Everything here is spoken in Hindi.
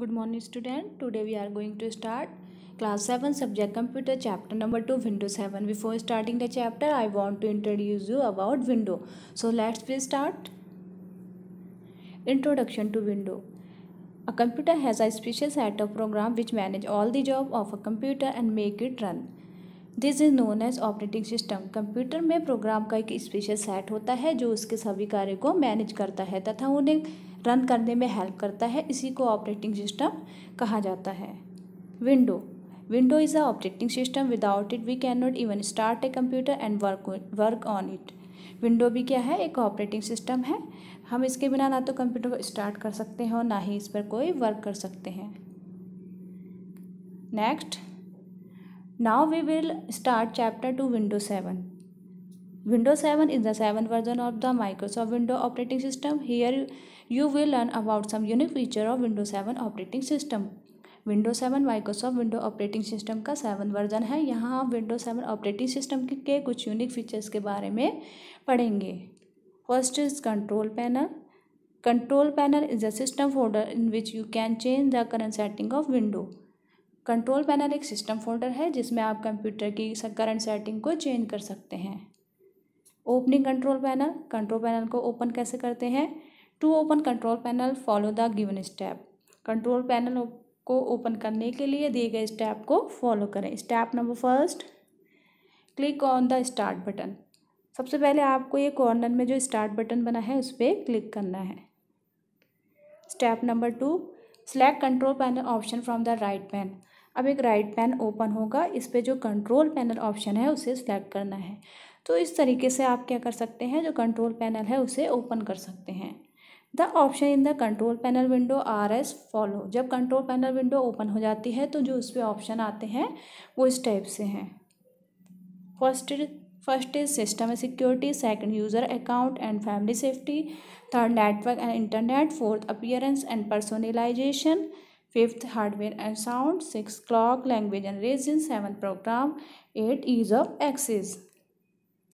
good morning student today we are going to start class 7 subject computer chapter number 2 Windows 7 before starting the chapter i want to introduce you about window so let's we start introduction to window a computer has a special set of program which manage all the job of a computer and make it run this is known as operating system computer में प्रोग्राम का एक स्पेशल सेट होता है जो उसके सभी कार्य को मैनेज करता है तथा उन्हें रन करने में हेल्प करता है इसी को ऑपरेटिंग सिस्टम कहा जाता है window window is a operating system without it we can not even start a computer and work work on it window भी क्या है एक ऑपरेटिंग सिस्टम है हम इसके बिना ना तो कंप्यूटर को स्टार्ट कर सकते हैं और ना ही इस पर कोई वर्क कर सकते हैं next Now we will start chapter 2 Windows 7. Windows 7 is the seventh version of the Microsoft Windows operating system. Here you will learn about some unique feature of Windows 7 operating system. Window seven Microsoft window operating system का सेवन वर्जन है यहाँ आप विंडो सेवन ऑपरेटिंग सिस्टम के कुछ यूनिक फीचर्स के बारे में पढ़ेंगे first is control panel control panel is a system folder in which you can change the current setting of window control panel एक सिस्टम फोल्डर है जिसमें आप कंप्यूटर की करंट सेटिंग को चेंज कर सकते हैं opening control panel control panel को ओपन कैसे करते हैं to open control panel follow the given step control panel को ओपन करने के लिए दिए गए स्टेप को फॉलो करें step number first click on the start button सबसे पहले आपको ये कॉर्नर में जो स्टार्ट बटन बना है उस पर क्लिक करना है step number two select control panel option from the right pane अब एक राइट पैन ओपन होगा इस पर जो कंट्रोल पैनल ऑप्शन है उसे सिलेक्ट करना है तो इस तरीके से आप क्या कर सकते हैं जो कंट्रोल पैनल है उसे ओपन कर सकते हैं the option in the control panel window are as follow जब कंट्रोल पैनल विंडो ओपन हो जाती है तो जो उस पर ऑप्शन आते हैं वो इस टाइप से हैं first first is system security second user account and family safety third network and internet fourth appearance and personalisation fifth hardware and sound six clock language and region seven program eight ease of access